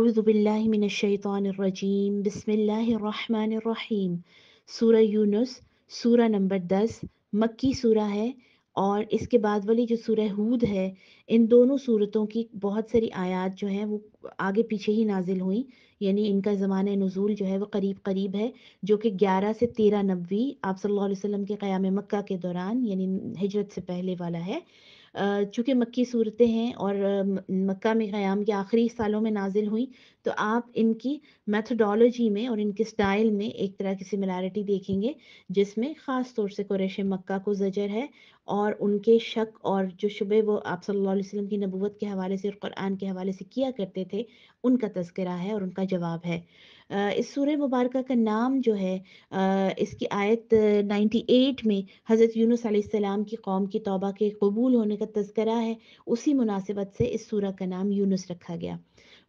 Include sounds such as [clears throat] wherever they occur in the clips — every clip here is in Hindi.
अऊज़ बिल्लाशैतरजीम बसमीम सूर यूनुस सूरा नंबर दस मक्की सूरा है और इसके बाद वाली जो सूरह हूद है इन दोनों सूरतों की बहुत सारी आयात जो है वो आगे पीछे ही नाजिल हुई यानी इनका ज़माना नज़ूल जो है वो करीब करीब है जो कि 11 से 13 नब्बी आप सल्लल्लाहु अलैहि वसल्लम के क़याम मक्का के दौरान यानी हिजरत से पहले वाला है चूँकि मक्की सूरतें हैं और मक्का में क़याम के आखिरी सालों में नाजिल हुई तो आप इनकी मैथडोलोजी में और इनके स्टाइल में एक तरह की सिमिलैरिटी देखेंगे जिसमें ख़ास तौर से क्रेश मक्का को ज़जर है और उनके शक और जो शुबे वो आप सल्लल्लाहु अलैहि वसल्लम की नबूवत के हवाले से और क़ुरान के हवाले से किया करते थे उनका तस्करा है और उनका जवाब है इस सूर मुबारक का नाम जो है इसकी आयत 98 में हज़रत यूनुस सलाम की कौम की तौबा के कबूल होने का तस्करा है उसी मुनासिबत से इस सूर का नाम यूनुस रखा गया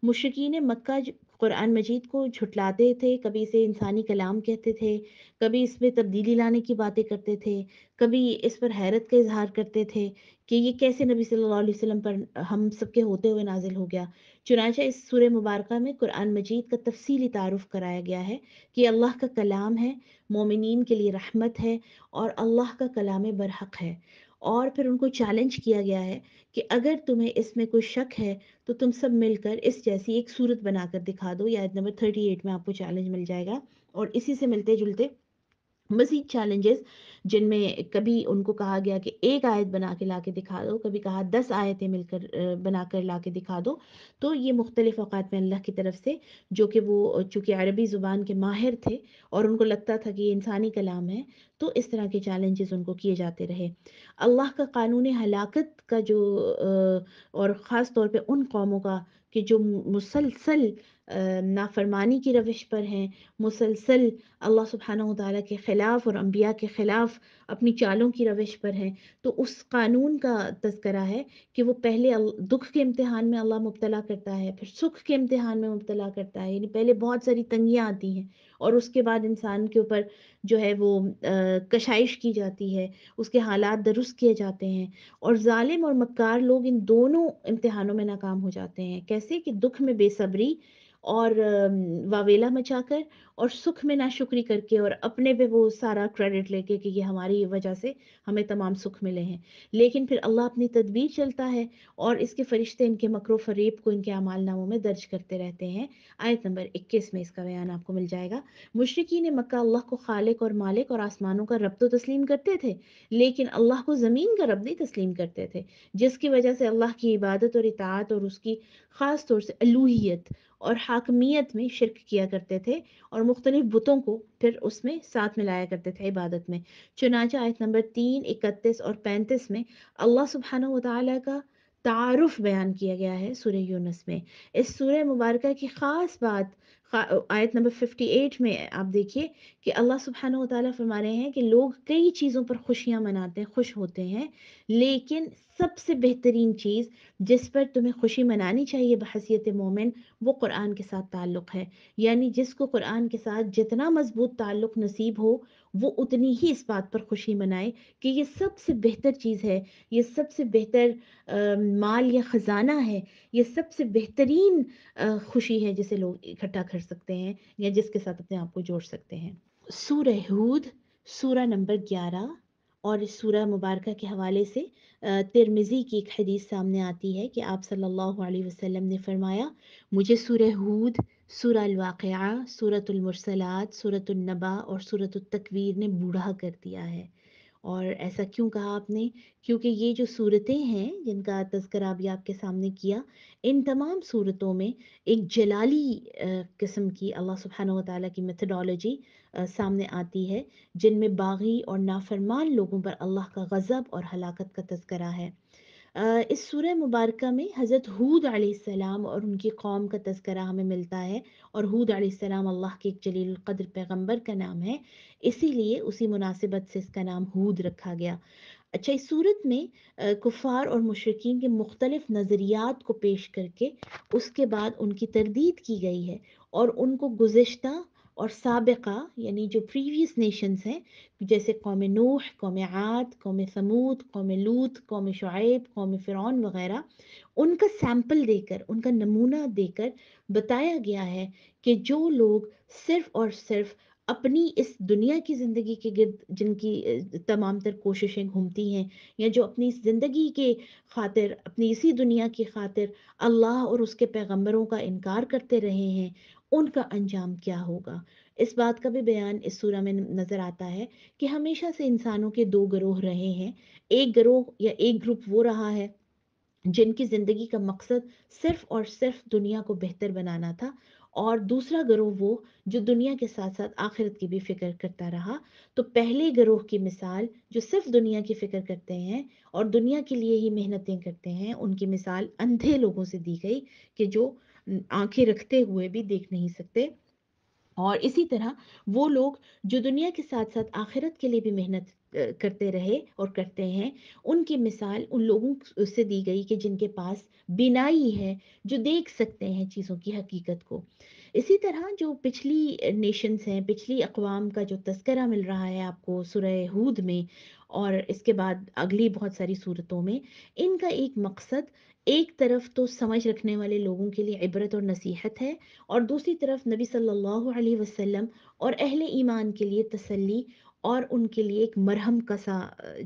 मुशकिन मक्का कुरान मजीद को झुटलाते थे कभी इसे इंसानी कलाम कहते थे कभी इसमें तब्दीली लाने की बातें करते थे कभी इस पर हैरत का इजहार करते थे कि ये कैसे नबी सल्लल्लाहु अलैहि वसल्लम पर हम सब के होते हुए नाजिल हो गया चुनाचा इस सूर मुबारक में कुरान मजीद का तफसली तारफ़ कराया गया है कि अल्लाह का कलाम है मोमिन के लिए रहमत है और अल्लाह का कलाम बरहक है और फिर उनको चैलेंज किया गया है कि अगर तुम्हें इसमें कोई शक है तो तुम सब मिलकर इस जैसी एक सूरत बनाकर दिखा दो या नंबर थर्टी एट में आपको चैलेंज मिल जाएगा और इसी से मिलते जुलते मजीद चैलेंजेस जिनमें कभी उनको कहा गया कि एक आयत बना के ला के दिखा दो कभी कहा दस आयतें मिलकर बना कर ला के दिखा दो तो ये मुख्तलिफ अवकात में अल्लाह की तरफ से जो कि वो चूँकि अरबी ज़ुबान के माहिर थे और उनको लगता था कि ये इंसानी कलाम है तो इस तरह के चैलेंजेस उनको किए जाते रहे अल्लाह का कानून हलाकत का जो और ख़ास तौर पर उन कौमों का कि जो मुसलसल नाफरमानी की रविश पर हैं मुसलसल अल्लाह सुबहाना के ख़िलाफ़ और अम्बिया के ख़िलाफ़ अपनी चालों की रविश पर हैं तो उस कानून का तस्करा है कि वो पहले दुख के इम्तहान में अल्लाह मुबला करता है फिर सुख के इम्तहान में मुबतला करता है यानी पहले बहुत सारी तंगियाँ आती हैं और उसके बाद इंसान के ऊपर जो है वो कशाइश की जाती है उसके हालात दुरुस्त किए जाते हैं और ालिम और मक्कार लोग इन दोनों इम्तहानों में नाकाम हो जाते हैं कैसे कि दुख में बेसब्री और वावेला मचाकर और सुख में ना शुक्री करके और अपने पे वो सारा क्रेडिट लेके कि ये हमारी वजह से हमें तमाम सुख मिले हैं लेकिन फिर अल्लाह अपनी तदबीर चलता है और इसके फरिश्ते इनके मकरो फरीब को इनके नामों में दर्ज करते रहते हैं आयत नंबर 21 में इसका बयान आपको मिल जाएगा ने मक्का अल्लाह को खालिक और मालिक और आसमानों का रब तो तस्लीम करते थे लेकिन अल्लाह को ज़मीन का रब नहीं तस्लीम करते थे जिसकी वजह से अल्लाह की इबादत और इतात और उसकी ख़ास तौर से अलूहियत और हाकमियत में शिरक किया करते थे और मुख्तलिफ बुतों को फिर उसमें साथ में लाया करते थे इबादत में चुनाचा आयत नंबर तीन इकतीस और पैंतीस में अल्लाह सुबहान वाली का तारफ़ बयान किया गया है सूर्य यूनस में इस सूर्य मुबारक की ख़ास बात आयत नंबर 58 में आप देखिए कि अल्लाह सुबहान ताला फरमा रहे हैं कि लोग कई चीज़ों पर खुशियाँ मनाते हैं खुश होते हैं लेकिन सबसे बेहतरीन चीज़ जिस पर तुम्हें खुशी मनानी चाहिए बहसीत मोमिन वो कुरान के साथ ताल्लुक़ है यानी जिसको कुरान के साथ जितना मज़बूत ताल्लुक़ नसीब हो वो उतनी ही इस बात पर खुशी मनाए कि ये सबसे बेहतर चीज़ है ये सबसे बेहतर माल या ख़जाना है ये सबसे बेहतरीन खुशी है जिसे लोग इकट्ठा कर सकते हैं या जिसके साथ अपने आप को जोड़ सकते हैं सूर हूद सूरा नंबर ग्यारह और इस सूरह मुबारक के हवाले से तिरमिज़ी की एक हदीस सामने आती है कि आप सल्लल्लाहु अलैहि वसल्लम ने फरमाया मुझे सूरह हूद सूरह अलवाक़ सूरतुलमरसलात नबा और सूरत तकवीर ने बूढ़ा कर दिया है और ऐसा क्यों कहा आपने क्योंकि ये जो सूरतें हैं जिनका तस्करा अभी आपके सामने किया इन तमाम सूरतों में एक जलाली किस्म की अल्लाह सुबहान वाली की मेथडोलॉजी सामने आती है जिनमें बागी और नाफरमान लोगों पर अल्लाह का गज़ब और हलाकत का तस्करा है इस सूर मुबारक में हज़रत हूद आसमाम और उनकी कौम का तस्करा हमें मिलता है और हूद आलाम अल्लाह के एक जलील कदर पैगम्बर का नाम है इसीलिए उसी मुनासिबत से इसका नाम हूद रखा गया अच्छा इस सूरत में कुफार और मशरकिन के मुख्तलिफ नज़रियात को पेश करके उसके बाद उनकी तरदीद की गई है और उनको गुज्त और सबका यानी जो प्रीवियस नेशंस हैं जैसे कौम नूह कौम आद कौम समूद कौम लूत कौम शुब कौम फिर वगैरह उनका सैम्पल देकर उनका नमूना देकर बताया गया है कि जो लोग सिर्फ़ और सिर्फ़ अपनी इस दुनिया की ज़िंदगी के गिरद जिनकी तमाम तर कोशिशें घूमती हैं या जो अपनी इस ज़िंदगी के खातिर अपनी इसी दुनिया की खातिर अल्लाह और उसके पैगंबरों का इनकार करते रहे हैं उनका अंजाम क्या होगा इस बात का भी बयान इस सूरह में नज़र आता है कि हमेशा से इंसानों के दो ग्रोह रहे हैं एक ग्रोह या एक ग्रुप वो रहा है जिनकी ज़िंदगी का मकसद सिर्फ और सिर्फ दुनिया को बेहतर बनाना था और दूसरा ग्रोह वो जो दुनिया के साथ साथ आखिरत की भी फिक्र करता रहा तो पहले ग्रोह की मिसाल जो सिर्फ दुनिया की फिक्र करते हैं और दुनिया के लिए ही मेहनतें करते हैं उनकी मिसाल अंधे लोगों से दी गई कि जो आंखें रखते हुए भी देख नहीं सकते और इसी तरह वो लोग जो दुनिया के साथ साथ आखिरत के लिए भी मेहनत करते रहे और करते हैं उनकी मिसाल उन लोगों से दी गई कि जिनके पास बिनाई है जो देख सकते हैं चीज़ों की हकीकत को इसी तरह जो पिछली नेशंस हैं पिछली अकवाम का जो तस्करा मिल रहा है आपको सुरह हूद में और इसके बाद अगली बहुत सारी सूरतों में इनका एक मकसद एक तरफ तो समझ रखने वाले लोगों के लिए इबरत और नसीहत है और दूसरी तरफ नबी सल्लल्लाहु अलैहि वसल्लम और अहले ईमान के लिए तसल्ली और उनके लिए एक मरहम का सा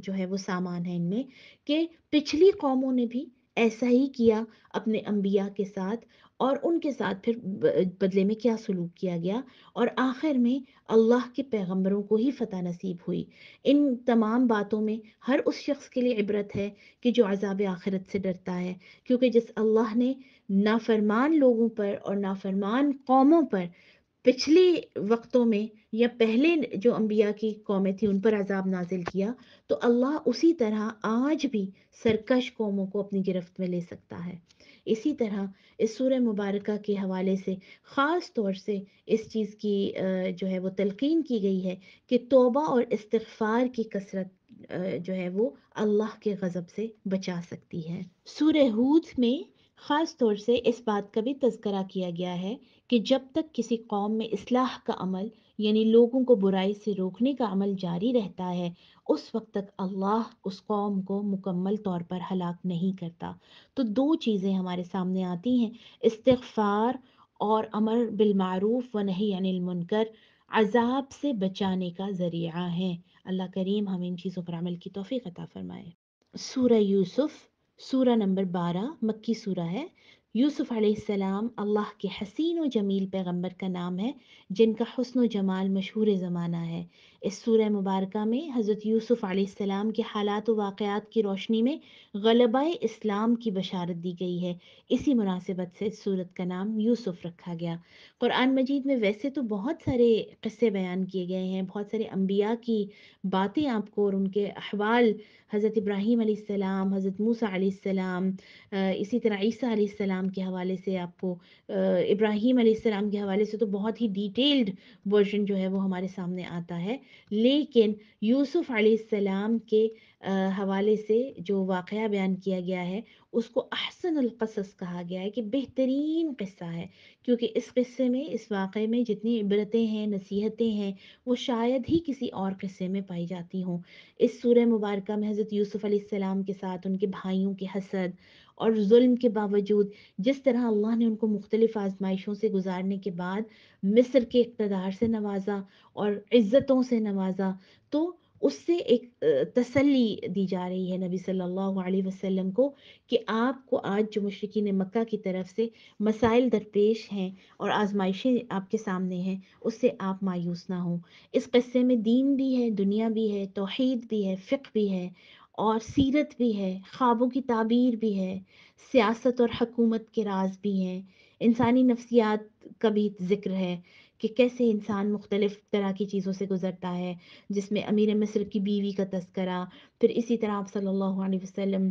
जो है वो सामान है इनमें कि पिछली कौमों ने भी ऐसा ही किया अपने अम्बिया के साथ और उनके साथ फिर बदले में क्या सलूक किया गया और आखिर में अल्लाह के पैगंबरों को ही फ़तह नसीब हुई इन तमाम बातों में हर उस शख्स के लिए इबरत है कि जो अजाब आखिरत से डरता है क्योंकि जिस अल्लाह ने नाफरमान लोगों पर और नाफरमान कौमों पर पिछले वक्तों में या पहले जो अम्बिया की कौमें थी उन पर अजाब नाजिल किया तो अल्लाह उसी तरह आज भी सरकश कौमों को अपनी गिरफ्त में ले सकता है इसी तरह इस सूर मुबारक के हवाले से ख़ास तौर से इस चीज़ की जो है वो तलकिन की गई है कि तोबा और इस्तफ़ार की कसरत जो है वो अल्लाह के गज़ब से बचा सकती है सूर हूद में ख़ास तौर से इस बात का भी तस्करा किया गया है कि जब तक किसी कौम में इसलाह का अमल यानी लोगों को बुराई से रोकने का अमल जारी रहता है उस वक्त तक अल्लाह उस कौम को मुकम्मल तौर पर हलाक नहीं करता तो दो चीज़ें हमारे सामने आती हैं इस्तफ़ार और अमर बिलमारूफ व नहीं मुनकर अजाब से बचाने का ज़रिया है अल्लाह करीम हम इन चीज़ों पर अमल की तोफ़ी अता फ़रमाए सूर यूसुफ़ सूरा नंबर बारह मक्की सूरा है यूसुफ़ सलाम अल्लाह के हसीन व जमील पैगम्बर का नाम है जिनका हसन व जमाल मशहूर ज़माना है इस सूर मुबारक में हज़रत यूसुफ़ आसमाम के हालात व वाक़ात की रोशनी में गलबा इस्लाम की बशारत दी गई है इसी मुनासिबत से इस सूरत का नाम यूसुफ़ रखा गया क़ुरान मजीद में वैसे तो बहुत सारे क़स्से बयान किए गए हैं बहुत सारे अम्बिया की बातें आपको और उनके अहवाल हज़रत इब्राहीम हज़रत मूसा आलाम इसी तरह ईसा के हवाले से आपको इब्राहीम के हवाले से तो बहुत ही डिटेल्ड वर्जन जो है वो हमारे सामने आता है लेकिन यूसुफ सलाम के हवाले से जो वाक़ बयान किया गया है उसको अहसन अलकसस कहा गया है कि बेहतरीन क़स्सा है क्योंकि इस क़स्से में इस वाक़े में जितनी इबरतें हैं नसीहतें हैं वो शायद ही किसी और क़स्से में पाई जाती हों इस सूर मुबारक में हज़रत यूसुफ़ सलाम के साथ उनके भाइयों के हसद और जुल्म के बावजूद जिस तरह अल्लाह ने उनको मुख्तलिफ आजमाइशों से गुजारने के बाद मिस्र के इकतदार से नवाजा और इज़्ज़तों से नवाजा तो उससे एक तसल्ली दी जा रही है नबी सल्लल्लाहु अलैहि वसल्लम को कि आपको आज जो ने मक्का की तरफ से मसाइल दरपेश हैं और आजमाइशें आपके सामने हैं उससे आप मायूस ना हों इस क़स्से में दीन भी है दुनिया भी है तोहद भी है फ़िक भी है और सीरत भी है ख्वाबों की ताबीर भी है सियासत और हकूमत के राज भी हैं इंसानी नफ्सियात का भी जिक्र है कि कैसे इंसान मुख्तलिफ़ तरह की चीज़ों से गुज़रता है जिसमें अमीर मिस्र की बीवी का तस्करा फिर इसी तरह आप सल्लल्लाहु अलैहि वसल्लम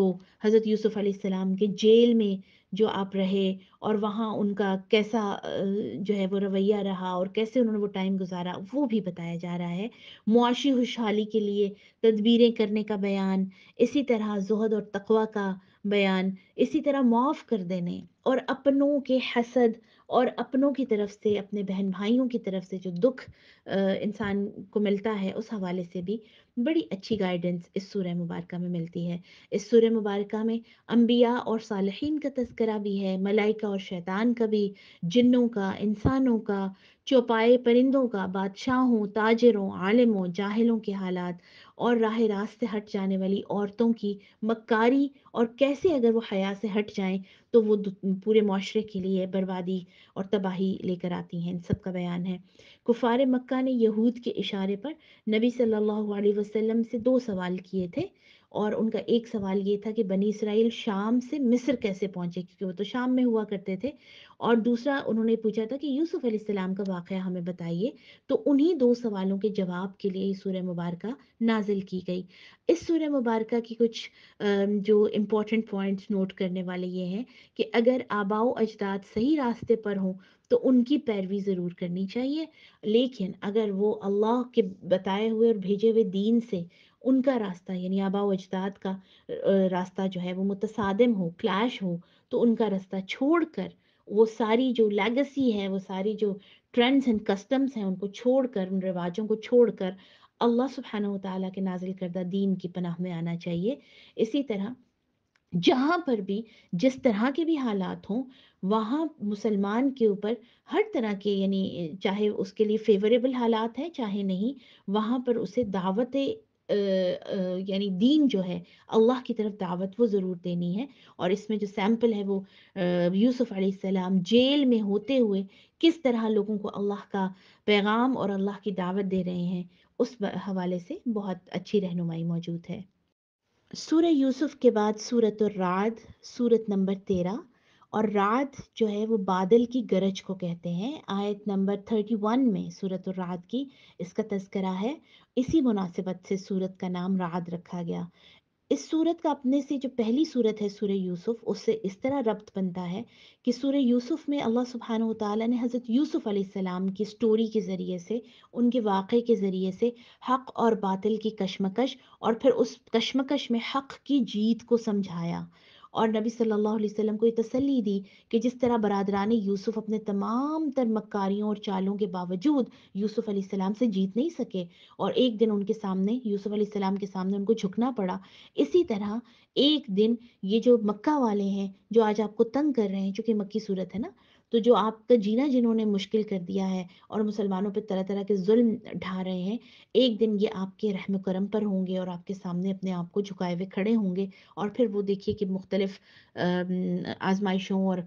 को हज़रत यूसुफ़ के जेल में जो आप रहे और वहाँ उनका कैसा जो है वो रवैया रहा और कैसे उन्होंने वो टाइम गुजारा वो भी बताया जा रहा है मुआशी खुशहाली के लिए तदबीरें करने का बयान इसी तरह जहद और तकवा का बयान इसी तरह माफ़ कर देने और अपनों के हसद और अपनों की तरफ से अपने बहन भाइयों की तरफ से जो दुख इंसान को मिलता है उस हवाले से भी बड़ी अच्छी गाइडेंस इस सूर्य मुबारक में मिलती है इस सूर्य मुबारक में अम्बिया और सालहीन का तस्करा भी है मलाइका और शैतान का भी जिन्नों का इंसानों का चौपाए परिंदों का बादशाहों ताजरों आलमों जाहिलों के हालात और राह रास्ते हट जाने वाली औरतों की मक्कारी और कैसे अगर वो हया से हट जाएं तो वो पूरे माशरे के लिए बर्बादी और तबाही लेकर आती हैं इन सब का बयान है कुफार मक्का ने यहूद के इशारे पर नबी सल्लल्लाहु अलैहि वसल्लम से दो सवाल किए थे और उनका एक सवाल ये था कि बनी इसराइल शाम से मिस्र कैसे पहुंचे क्योंकि वो तो शाम में हुआ करते थे और दूसरा उन्होंने पूछा था कि यूसुफ अलैहिस्सलाम का वाक़ हमें बताइए तो उन्हीं दो सवालों के जवाब के लिए सूर्य मुबारक नाजिल की गई इस सूर्य मुबारक की कुछ जो इम्पोर्टेंट पॉइंट्स नोट करने वाले ये हैं कि अगर आबाओ अजदाद सही रास्ते पर हों तो उनकी पैरवी ज़रूर करनी चाहिए लेकिन अगर वो अल्लाह के बताए हुए और भेजे हुए दीन से उनका रास्ता यानी आबा अजदाद का रास्ता जो है वो मुतसादम हो क्लैश हो तो उनका रास्ता छोड़ कर वो सारी जो लेगेसी है वो सारी जो ट्रेंड्स एंड कस्टम्स हैं उनको छोड़ कर उन रिवाजों को छोड़ कर अल्लाह सुबहान तला के नाजिल करदा दीन की पनाह में आना चाहिए इसी तरह जहाँ पर भी जिस तरह के भी हालात हों वहाँ मुसलमान के ऊपर हर तरह के यानी चाहे उसके लिए फेवरेबल हालात हैं चाहे नहीं वहाँ पर उसे दावत यानी दीन जो है अल्लाह की तरफ दावत वो ज़रूर देनी है और इसमें जो सैम्पल है वो यूसुफ़ सलाम जेल में होते हुए किस तरह लोगों को अल्लाह का पैगाम और अल्लाह की दावत दे रहे हैं उस हवाले से बहुत अच्छी रहनुमाई मौजूद है सूर्य यूसुफ़ के बाद सूरत राद सूरत नंबर तेरह और रात जो है वो बादल की गरज को कहते हैं आयत नंबर थर्टी वन में सूरत और रात की इसका तस्करा है इसी मुनासिबत से सूरत का नाम रात रखा गया इस सूरत का अपने से जो पहली सूरत है सूर्य यूसुफ उससे इस तरह रब्त बनता है कि सूर्य यूसुफ में अल्लाह सुबहान तला ने हज़रत यूसुफ अलैहिस्सलाम की स्टोरी के ज़रिए से उनके वाक़े के ज़रिए से हक़ और बातिल की कशमकश और फिर उस कशमकश में हक़ की जीत को समझाया और नबी सल्लल्लाहु अलैहि वसल्लम को ये तसली दी कि जिस तरह बरदरान यूसुफ अपने तमाम तर मक्कारियों और चालों के बावजूद यूसुफ अलैहिस्सलाम से जीत नहीं सके और एक दिन उनके सामने यूसुफ अलैहिस्सलाम के सामने उनको झुकना पड़ा इसी तरह एक दिन ये जो मक्का वाले हैं जो आज आपको तंग कर रहे हैं चूँकि मक्की सूरत है ना तो जो आपका तो जीना जिन्होंने मुश्किल कर दिया है और मुसलमानों पर तरह तरह के जुल्म ढा रहे हैं एक दिन ये आपके रहम करम पर होंगे और आपके सामने अपने आप को झुकाए हुए खड़े होंगे और फिर वो देखिए कि मुख्तलिफ आजमाइशों और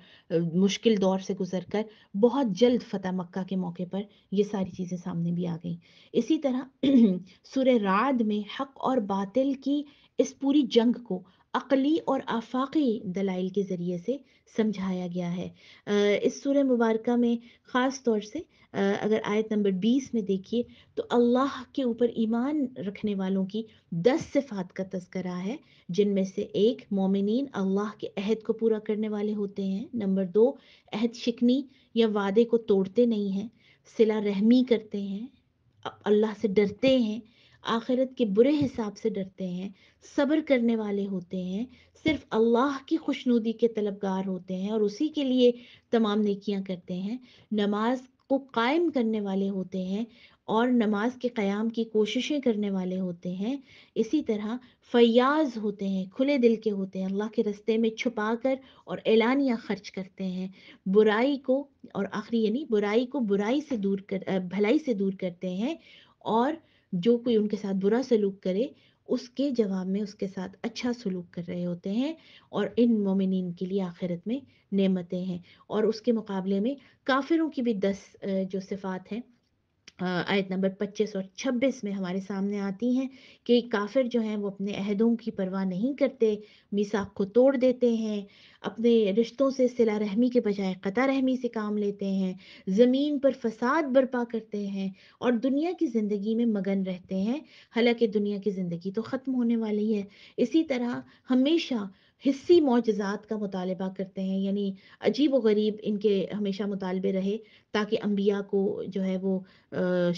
मुश्किल दौर से गुजर कर बहुत जल्द फतेह मक्का के मौके पर ये सारी चीज़ें सामने भी आ गई इसी तरह [clears throat] सुर राद में हक और बातिल की इस पूरी जंग को अकली और आफाकी दलाइल के ज़रिए से समझाया गया है इस सूर मुबारक में ख़ास तौर से अगर आयत नंबर 20 में देखिए तो अल्लाह के ऊपर ईमान रखने वालों की दस सिफात का तस्करा है जिनमें से एक मोमिन अल्लाह के अहद को पूरा करने वाले होते हैं नंबर दो अहद शिकनी या वादे को तोड़ते नहीं हैं सिला रहमी करते हैं अल्लाह से डरते हैं आखिरत के बुरे हिसाब से डरते हैं सब्र करने वाले होते हैं सिर्फ अल्लाह की खुशनुदी के तलबगार होते हैं और उसी के लिए तमाम नेकियां करते हैं नमाज को कायम करने वाले होते हैं और नमाज के क़याम की कोशिशें करने वाले होते हैं इसी तरह फयाज होते हैं खुले दिल के होते हैं अल्लाह के रस्ते में छुपा कर और ऐलानियाँ खर्च करते हैं बुराई को और आखिरी यानी बुराई को बुराई से दूर कर भलाई से दूर करते हैं और जो कोई उनके साथ बुरा सलूक करे उसके जवाब में उसके साथ अच्छा सलूक कर रहे होते हैं और इन मोमिन के लिए आखिरत में नेमतें हैं और उसके मुकाबले में काफिरों की भी दस जो सिफ़ात हैं आयत नंबर 25 और 26 में हमारे सामने आती हैं कि काफिर जो हैं वो अपने अहदों की परवाह नहीं करते मिसाक को तोड़ देते हैं अपने रिश्तों से सिला रहमी के बजाय कता रहमी से काम लेते हैं ज़मीन पर फसाद बर्पा करते हैं और दुनिया की ज़िंदगी में मगन रहते हैं हालांकि दुनिया की ज़िंदगी तो ख़त्म होने वाली है इसी तरह हमेशा हिस्सी मोजात का मुतालबा करते हैं यानी अजीब व गरीब इनके हमेशा मुतालबे रहे ताकि अम्बिया को जो है वो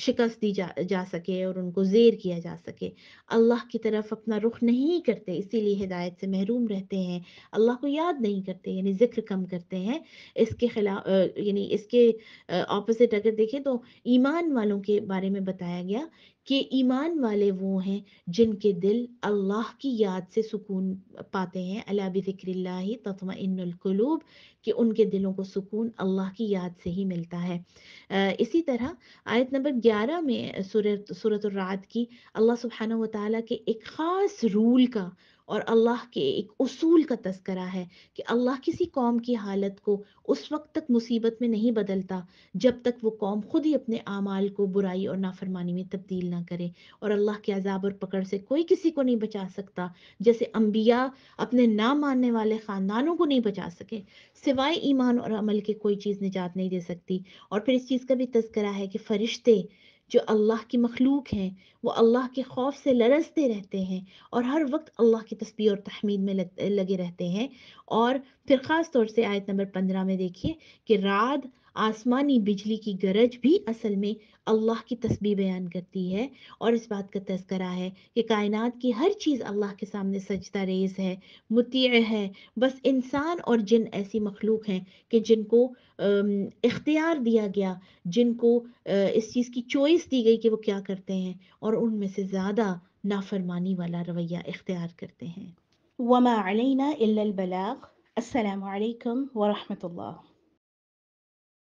शिकस्त दी जा जा सके और उनको जेर किया जा सके अल्लाह की तरफ अपना रुख नहीं करते इसीलिए हिदायत से महरूम रहते हैं अल्लाह को याद नहीं करते यानी ज़िक्र कम करते हैं इसके खिलाफ यानी इसके ऑपोजिट अगर देखें तो ईमान वालों के बारे में बताया गया कि ईमान वाले वो हैं जिनके दिल अल्लाह की याद से सुकून पाते हैं अला बिक्रिल्ला ततमाकुलूब कि उनके दिलों को सुकून अल्लाह की याद से ही मिलता है इसी तरह आयत नंबर 11 में सूरत सूरत रात की अल्लाह सुबहाना वाली के एक ख़ास रूल का और अल्लाह के एक उसूल का तस्करा है कि अल्लाह किसी कौम की हालत को उस वक्त तक मुसीबत में नहीं बदलता जब तक वो कौम खुद ही अपने आमाल को बुराई और नाफरमानी में तब्दील ना करे और अल्लाह के अजाब और पकड़ से कोई किसी को नहीं बचा सकता जैसे अम्बिया अपने ना मानने वाले ख़ानदानों को नहीं बचा सके सिवाय ईमान और अमल के कोई चीज़ निजात नहीं दे सकती और फिर इस चीज़ का भी तस्करा है कि फ़रिश्ते जो अल्लाह की मखलूक हैं वो अल्लाह के खौफ से लरसते रहते हैं और हर वक्त अल्लाह की तस्वीर और तहमीद में लगे रहते हैं और फिर ख़ास तौर से आयत नंबर पंद्रह में देखिए कि रात आसमानी बिजली की गरज भी असल में अल्लाह की तस्बी बयान करती है और इस बात का तस्करा है कि कायनात की हर चीज़ अल्लाह के सामने सजदा रेज है मुती है बस इंसान और जिन ऐसी मखलूक हैं कि जिनको इख्तियार दिया गया जिनको इस चीज़ की चॉइस दी गई कि वो क्या करते हैं और उनमें से ज़्यादा नाफरमानी वाला रवैया इख्तियार करते हैं वमा अलैना इल्लल बलाग अस्सलाम वालेकुम वरहमतुल्लाह